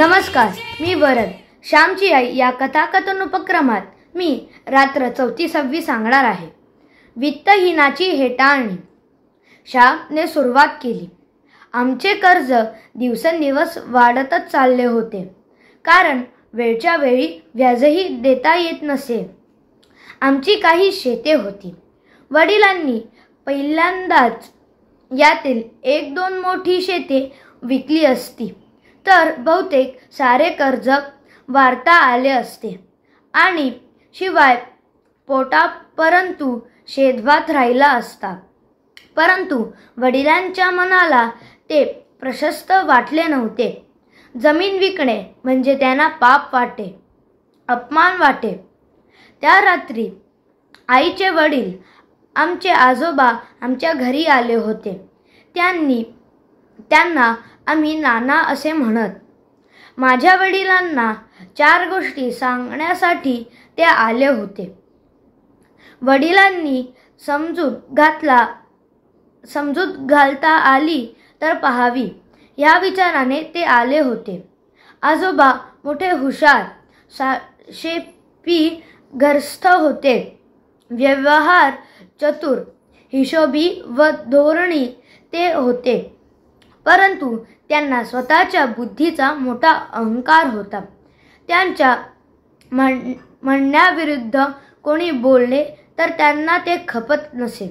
नमस्कार मी वरद श्यामची आई या कथाकथन उपक्रमात मी रात्र चौथी सव्वी सांगणार आहे वित्तहीनाची हेटाळणी श्यामने सुरुवात केली आमचे कर्ज दिवसेंदिवस वाढतच चालले होते कारण वेळच्या वेळी व्याजही देता येत नसे आमची काही शेते होती वडिलांनी पहिल्यांदाच यातील एक दोन मोठी शेते विकली असती तर बहुतेक सारे कर्ज वाढता आले असते आणि शिवाय पोटा परंतु शेतभात राहिला असता परंतु वडिलांच्या मनाला ते प्रशस्त वाटले नव्हते जमीन विकणे म्हणजे त्यांना पाप वाटे अपमान वाटे त्या रात्री आईचे वडील आमचे आजोबा आमच्या घरी आले होते त्यांनी त्यांना आम्ही नाना असे म्हणत माझ्या वडिलांना चार गोष्टी सांगण्यासाठी ते आले होते वडिलांनी समजूत घातला समजूत घालता आली तर पहावी या विचाराने ते आले होते आजोबा मोठे हुशार सा शेपी होते व्यवहार चतुर हिशोबी व धोरणी ते होते परंतु त्यांना स्वतःच्या बुद्धीचा मोठा अहंकार होता त्यांच्या म्हण म्हणण्याविरुद्ध कोणी बोलले तर त्यांना ते खपत नसे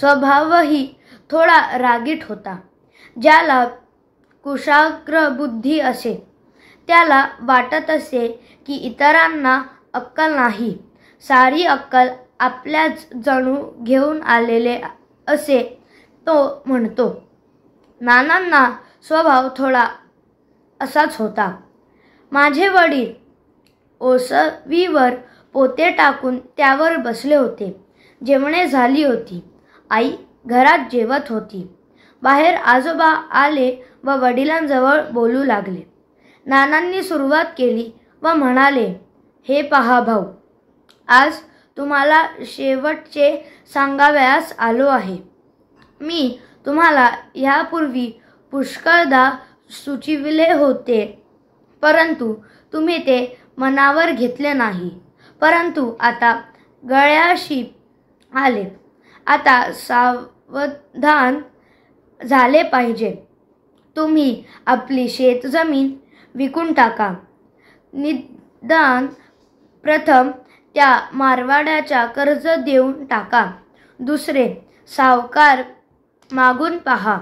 स्वभावही थोडा रागीट होता ज्याला कुशाग्र बुद्धी असे त्याला वाटत असे की इतरांना अक्कल नाही सारी अक्कल आपल्याच जणू घेऊन आलेले असे तो म्हणतो नानांना स्वभाव थोडा असाच होता माझे वडील ओसवीवर पोते टाकून त्यावर बसले होते जेवणे झाली होती आई घरात जेवत होती बाहेर आजोबा आले व वडिलांजवळ बोलू लागले नानांनी सुरुवात केली व म्हणाले हे पहा भाऊ आज तुम्हाला शेवटचे सांगाव्यास आलो आहे मी तुम्हाला यापूर्वी पुष्कळदा सुचिविले होते परंतु तुम्ही ते मनावर घेतले नाही परंतु आता गळ्याशी आले आता सावधान झाले पाहिजे तुम्ही आपली शेतजमीन विकून टाका निदान प्रथम त्या मारवाड्याच्या कर्ज देऊन टाका दुसरे सावकार मागून पहा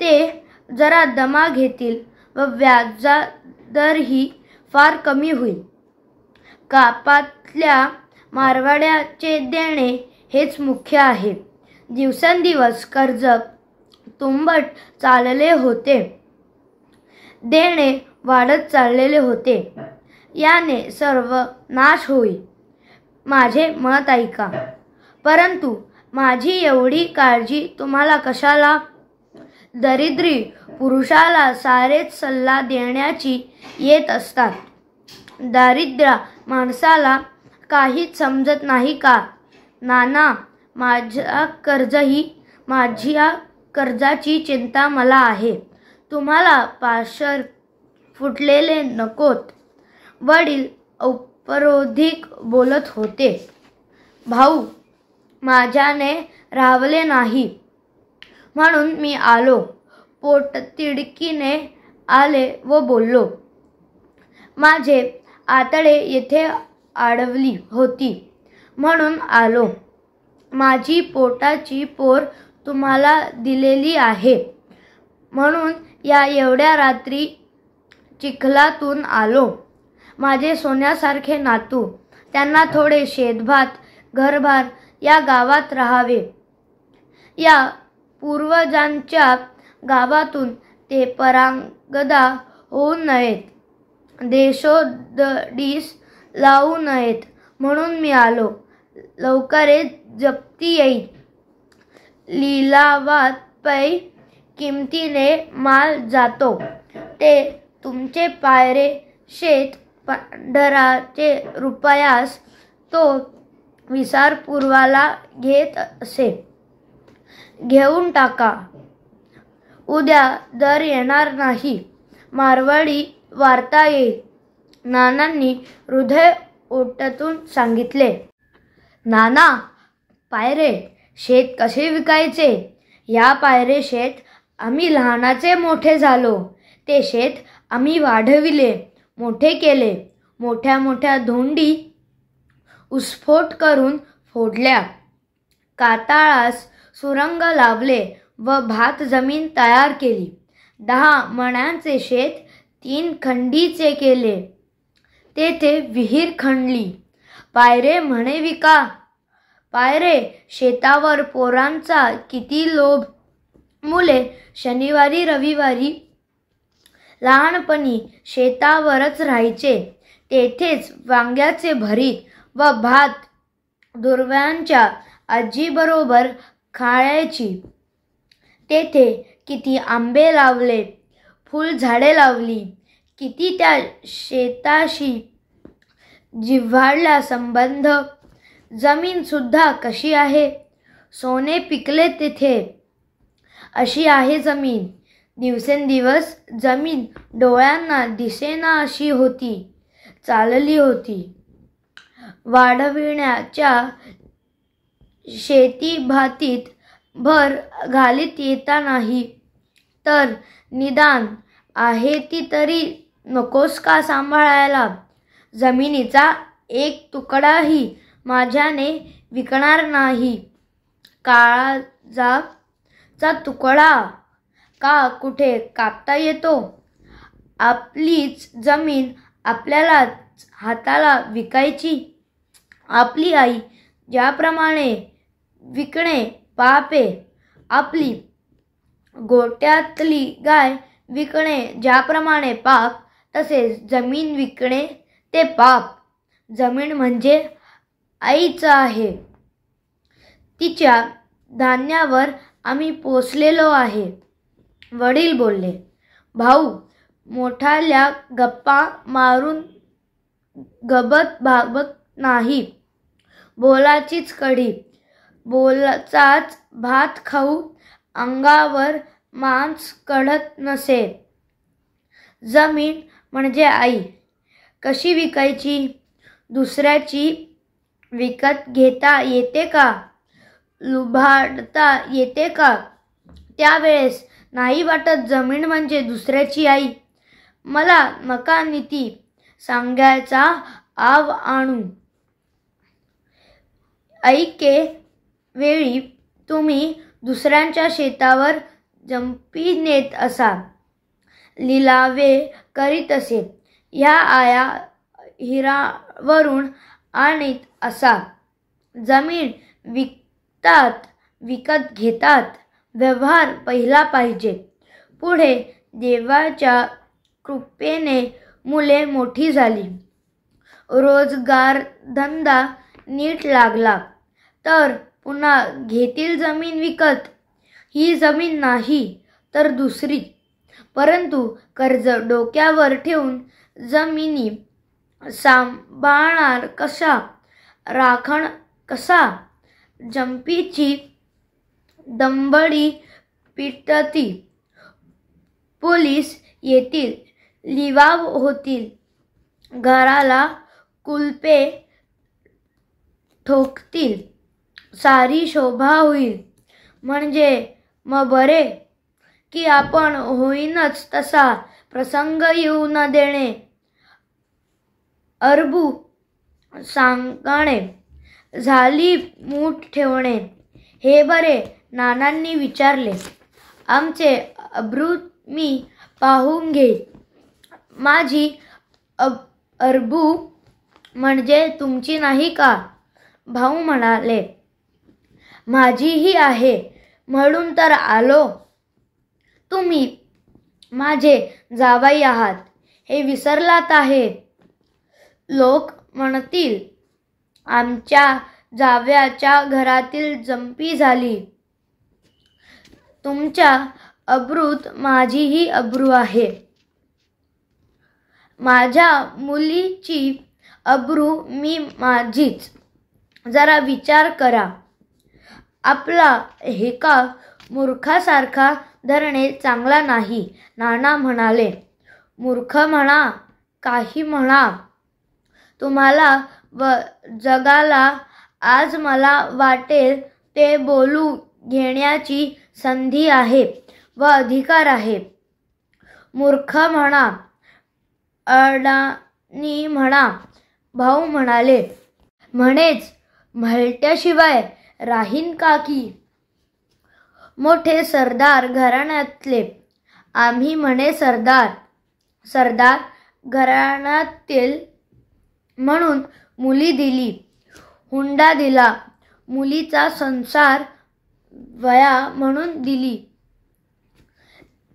ते जरा दमा घेतील व व्याजा दरही फार कमी होईल कापातल्या मारवाड्याचे देणे हेच मुख्य आहे दिवसेंदिवस कर्ज तुंबट चालले होते देणे वाढत चाललेले होते याने सर्व नाश होई माझे मत ऐका परंतु माझी एवढी काळजी तुम्हाला कशाला दरिद्री पुरुषाला सारेच सल्ला देण्याची येत असतात दारिद्र्या माणसाला काहीच समजत नाही का नाना माझ्या कर्जही माझ्या कर्जाची चिंता मला आहे तुम्हाला पाशर फुटलेले नकोत वडील औपरोधिक बोलत होते भाऊ माझ्याने रावले नाही म्हणून मी आलो पोट तिडकीने आले व बोललो माझे आतडे येथे आडवली होती म्हणून आलो माझी पोटाची पोर तुम्हाला दिलेली आहे म्हणून या एवढ्या रात्री चिखलातून आलो माझे सोन्यासारखे नातू त्यांना थोडे शेतभात घरभार या गावात राहावे या पूर्वजांच्या गावातून ते परांगदा होऊ नयेत देशोदडीस लावू नयेत म्हणून मी आलो लवकरच जप्ती येईल लिलावात पै किमतीने माल जातो ते तुमचे पायरे शेत पांढराचे रुपयास तो विसारपूर्वाला घेत असे घेऊन टाका उद्या दर येणार नाही मारवाडी वार्ता येईल नानांनी हृदय ओटतून सांगितले नाना पायरे शेत कसे विकायचे या पायरे शेत आम्ही लहानाचे मोठे झालो ते शेत आम्ही वाढविले मोठे केले मोठ्या मोठ्या धोंडी उस्फोट करून फोडल्या काताळास सुरंग लावले व भात जमीन तयार केली दहा मणांचे शेत तीन खंडीचे केले तेथे विहीर खणली पायरे म्हणे विका पायरे शेतावर पोरांचा किती लोभ मुले शनिवारी रविवारी लहानपणी शेतावरच राहायचे तेथेच वांग्याचे भरीत व भात दुर्व्यांच्या आजीबरोबर खाळायची तेथे किती आंबे लावले फुलझाडे लावली किती त्या शेताशी जिव्हाळला संबंध जमीन सुद्धा कशी आहे सोने पिकले तिथे अशी आहे जमीन दिवसेंदिवस जमीन डोळ्यांना दिसेना अशी होती चालली होती वाढविण्याच्या शेती भातीत भर घालीत येता नाही तर निदान आहे ती तरी नकोस का सांभाळायला जमिनीचा एक तुकडाही माझ्याने विकणार नाही काळाजाचा तुकडा का कुठे कापता येतो आपलीच जमीन आपल्यालाच हाताला विकायची आपली आई ज्याप्रमाणे विकणे पापे आपली गोट्यातली गाय विकणे ज्याप्रमाणे पाप तसेच जमीन विकणे ते पाप जमीन म्हणजे आईचा आहे तिच्या धान्यावर आम्ही पोचलेलो आहे वडील बोलले भाऊ मोठाल्या गप्पा मारून गबत भागत नाही बोलाचीच कढी बोलाचाच भात खाऊ अंगावर मांस कढत नसे जमीन म्हणजे आई कशी विकायची दुसऱ्याची विकत घेता येते का लुभाडता येते का त्यावेळेस नाही वाटत जमीन म्हणजे दुसऱ्याची आई मला नका नीती सांगायचा आव आणू ऐके वेळी तुम्ही दुसऱ्यांच्या शेतावर जंपी नेत असा लिलावे करीत असे या आया हिरावरून आणि असा जमीन विकतात विकत घेतात व्यवहार पहिला पाहिजे पुढे देवाच्या कृपेने मुले मोठी झाली रोजगार धंदा नीट लागला तर पुन्हा घेतील जमीन विकत ही जमीन नाही तर दुसरी परंतु कर्ज डोक्यावर ठेवून जमिनी सांभाळणार कसा राखण कसा जंपीची दंबडी पिटती पोलीस येतील लिवाव होतील घराला कुलपे ठोकतील सारी शोभा होईल म्हणजे म बरे की आपण होईनच तसा प्रसंग येऊ न देणे अरबू सांगणे झाली मूठ ठेवणे हे बरे नानांनी विचारले आमचे अब्रू मी पाहून घे माझी अब अरबू म्हणजे तुमची नाही का भाऊ म्हणाले माझीही आहे म्हणून तर आलो तुम्ही माझे जावाई आहात हे विसरलात आहे लोक म्हणतील आमच्या जाव्याच्या घरातील जंपी झाली तुमच्या अब्रूत माझीही अब्रू आहे माझ्या मुलीची अब्रू मी माझीच जरा विचार करा आपला एका मूर्खासारखा धरणे चांगला नाही नाना म्हणाले मूर्ख म्हणा काही म्हणा तुम्हाला व जगाला आज मला वाटेल ते बोलू घेण्याची संधी आहे व अधिकार आहे मूर्ख म्हणा अडाणी म्हणा भाऊ म्हणाले म्हणेच म्हलट्याशिवाय राहीन का की मोठे सरदार घराण्यातले आम्ही म्हणे सरदार सरदार घराण्यातील म्हणून मुली दिली हुंडा दिला मुलीचा संसार वया म्हणून दिली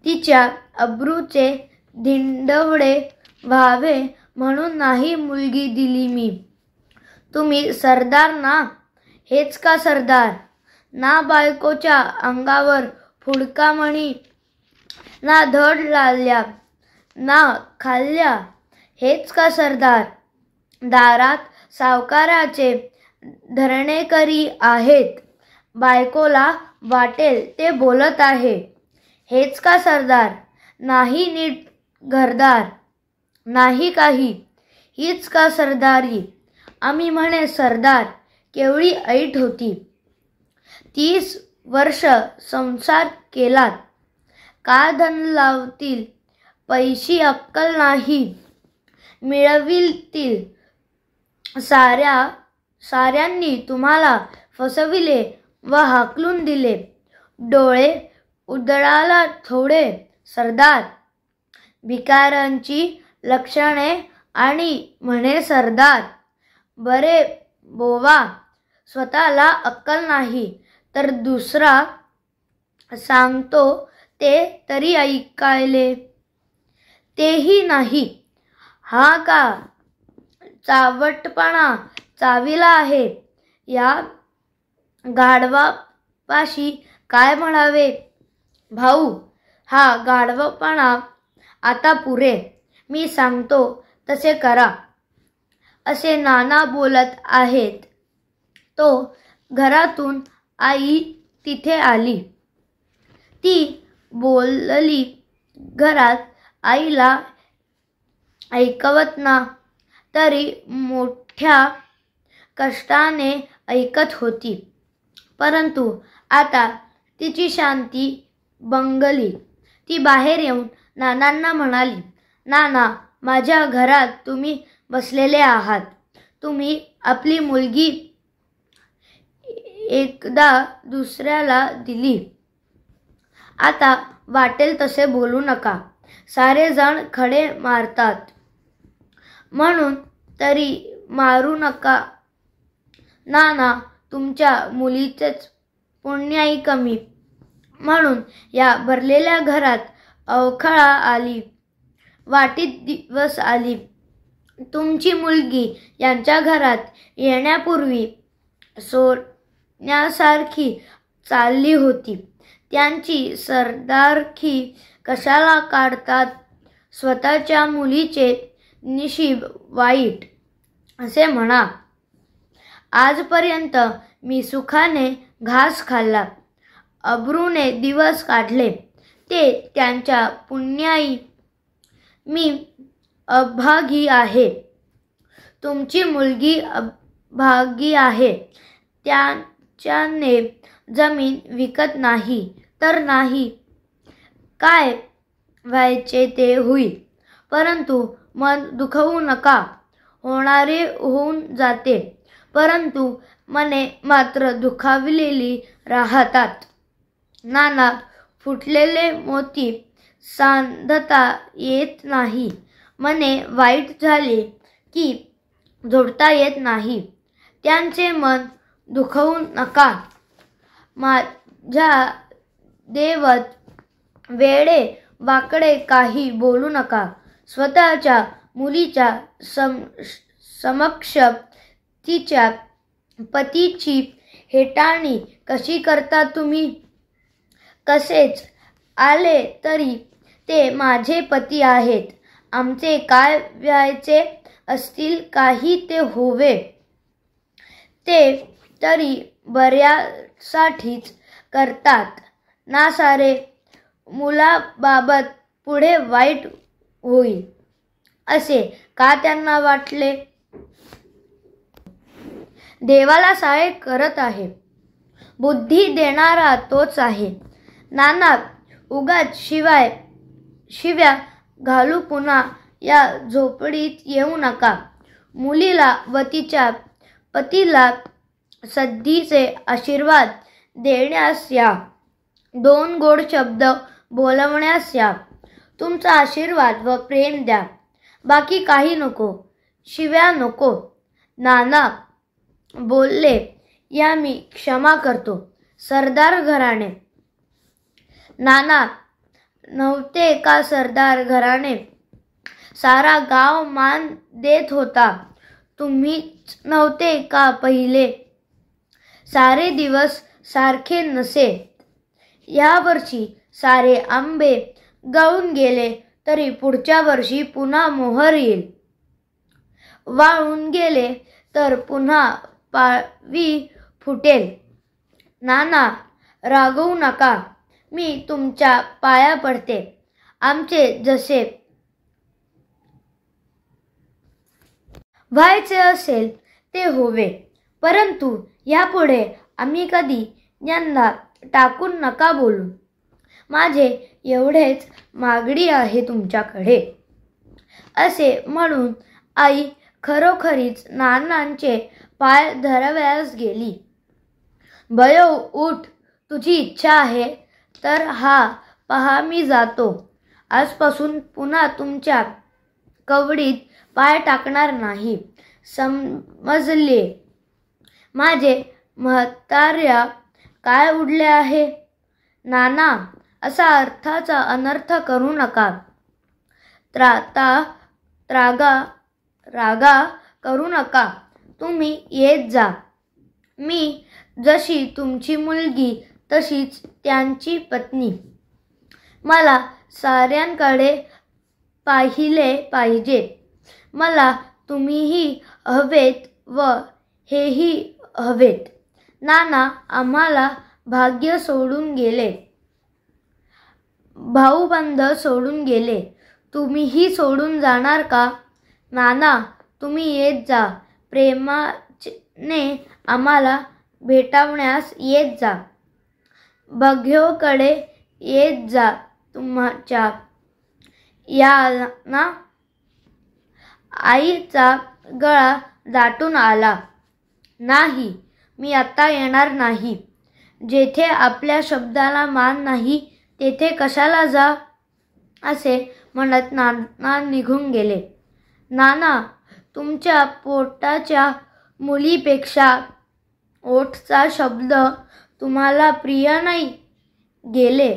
तिच्या अब्रूचे धिंडवडे व्हावे म्हणून नाही मुलगी दिली मी तुम्ही सरदार ना हेच का सरदार ना बायकोच्या अंगावर फुडका म्हणी ना धड लाल्या ना खाल्ल्या हेच का सरदार दारात सावकाराचे धरणेकरी आहेत बायकोला वाटेल ते बोलत आहे हेच का सरदार नाही नीट घरदार नाही काही हीच का सरदारी आम्ही म्हणे सरदार केवळी ऐट होती तीस वर्ष संसार केलात का धन लावतील पैशी अक्कल नाही मिळविलतील साऱ्या साऱ्यांनी तुम्हाला फसविले व हाकलून दिले डोळे उदळाला थोडे सरदार भिकारांची लक्षणे आणि म्हणे सरदार बरे बोवा स्वतःला अक्कल नाही तर दुसरा सांगतो ते तरी ऐकायले तेही नाही हा का चावटपणा चावीला आहे या गाढवापाशी काय म्हणावे भाऊ हा गाढवपणा आता पुरे मी सांगतो तसे करा असे नाना बोलत आहेत तो घरातून आई तिथे आली ती बोलली घरात आईला ऐकवत ना तरी मोठ्या कष्टाने ऐकत होती परंतु आता तिची शांती बंगली ती बाहेर येऊन नानांना म्हणाली नाना माझ्या घरात तुम्ही बसलेले आहात तुम्ही आपली मुलगी एकदा दुसऱ्याला दिली आता वाटेल तसे बोलू नका सारेजण खडे मारतात म्हणून तरी मारू नका ना, ना तुमच्या मुलीचेच पुण्याही कमी म्हणून या भरलेल्या घरात अवखळा आली वाटीत दिवस आली तुमची मुलगी यांच्या घरात येण्यापूर्वी सोन्यासारखी चालली होती त्यांची सरदारखी कशाला काढतात स्वतःच्या मुलीचे निशीब वाईट असे म्हणा आजपर्यंत मी सुखाने घास खाल्ला अब्रूने दिवस काढले ते त्यांच्या पुण्याई मी अभागी आहे तुमची मुलगी अभागी आहे त्यांच्याने जमीन विकत नाही तर नाही काय व्हायचे ते होईल परंतु मन दुखवू नका होणारे होऊन जाते परंतु मने मात्र दुखाविलेली राहतात नाना फुटलेले मोती सांधता येत नाही मने वाईट झाले की जोडता येत नाही त्यांचे मन दुखवू नका माझ्या देवत वेडे वाकडे काही बोलू नका स्वतःच्या मुलीच्या सम समक्ष तिच्या पतीची हेटाळणी कशी करता तुम्ही कसेच आले तरी ते माझे पती आहेत आमचे काय व्हायचे असतील काही ते होवे ते तरी बऱ्यासाठीच करतात ना सारे मुलाबाबत पुढे वाईट होईल असे का त्यांना वाटले देवाला सहाय्य करत आहे बुद्धी देणारा तोच आहे नाना उगाच शिवाय शिव्या घालू पुन्हा या झोपडीत येऊ नका मुलीला व तिच्या पतीला सद्धीचे आशीर्वाद देण्यास या दोन गोड शब्द बोलवण्यास या तुमचा आशीर्वाद व प्रेम द्या बाकी काही नको शिव्या नको नाना बोलले या मी क्षमा करतो सरदार घराणे नाना नव्हते का सरदार घराणे सारा गाव मान देत होता तुम्हीच नव्हते का पहिले सारे दिवस सारखे नसे यावर्षी सारे आंबे गाऊन गेले तरी पुढच्या वर्षी पुन्हा मोहर येईल वाळून गेले तर पुन्हा पावी फुटेल नाना रागवू नका मी तुमच्या पाया पडते आमचे जसे व्हायचे असेल ते होवे परंतु यापुढे आम्ही कधी यांना टाकून नका बोलू माझे एवढेच मागणी आहे तुमच्याकडे असे म्हणून आई खरोखरीच नानांचे पाय धरव्यास गेली बयो उठ तुझी इच्छा आहे तर हा पहा मी जातो आजपासून पुन्हा तुमच्या कवडीत पाय टाकणार नाही समजले माझे म्हाताऱ्या काय उडले आहे नाना असा अर्थाचा अनर्थ करू नका त्राता त्रागा रागा करू नका तुम्ही येत जा मी जशी तुमची मुलगी तशीच त्यांची पत्नी मला साऱ्यांकडे पाहिले पाहिजे मला तुम्हीही हवेत व हेही हवेत नाना आम्हाला भाग्य सोडून गेले भाऊबंध सोडून गेले तुम्हीही सोडून जाणार का नाना तुम्ही येत जा प्रेमाने आम्हाला भेटावण्यास येत जा बघ्योकडे येत जा तुमच्या या ना आईचा गळा दाटून आला नाही मी आता येणार नाही जेथे आपल्या शब्दाला मान नाही तेथे कशाला जा असे म्हणत नाना निघून गेले नाना तुमच्या पोटाच्या मुलीपेक्षा ओठचा शब्द तुम्हाला प्रिय नाही गेले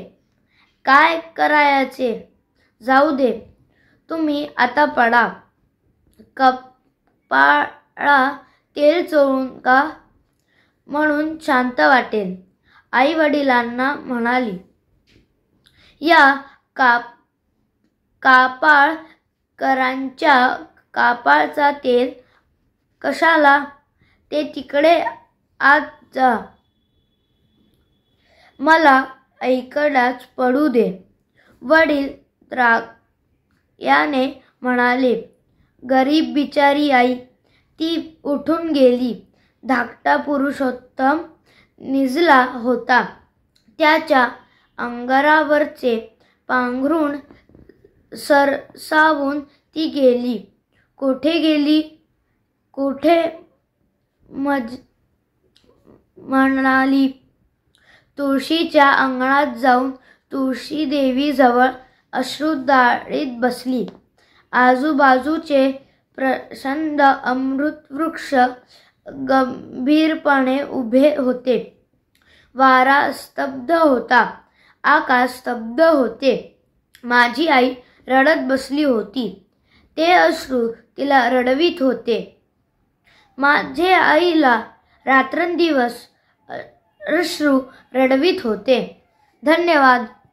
काय करायचे जाऊ दे तुम्ही आता पडा कपाळा तेल चोळून का म्हणून शांत वाटेल आई वडिलांना म्हणाली या काप कापाळकरांच्या कापाळचा तेल कशाला ते तिकडे आत जा मला ऐकडाच पडू दे वडील त्राग याने म्हणाले गरीब बिचारी आई ती उठून गेली धाकटा पुरुषोत्तम निजला होता त्याच्या अंगारावरचे पांघरुण सरसावून ती गेली कोठे गेली कोठे मज म्हणाली तुळशीच्या अंगणात जाऊन तुळशी देवीजवळ अश्रुदाळीत बसली आजूबाजूचे प्रसंद अमृतवृक्ष गंभीरपणे उभे होते वारा स्तब्ध होता आकाश स्तब्ध होते माझी आई रडत बसली होती ते अश्रू तिला रडवीत होते माझे आईला रात्रंदिवस अश्रू रडवीत होते धन्यवाद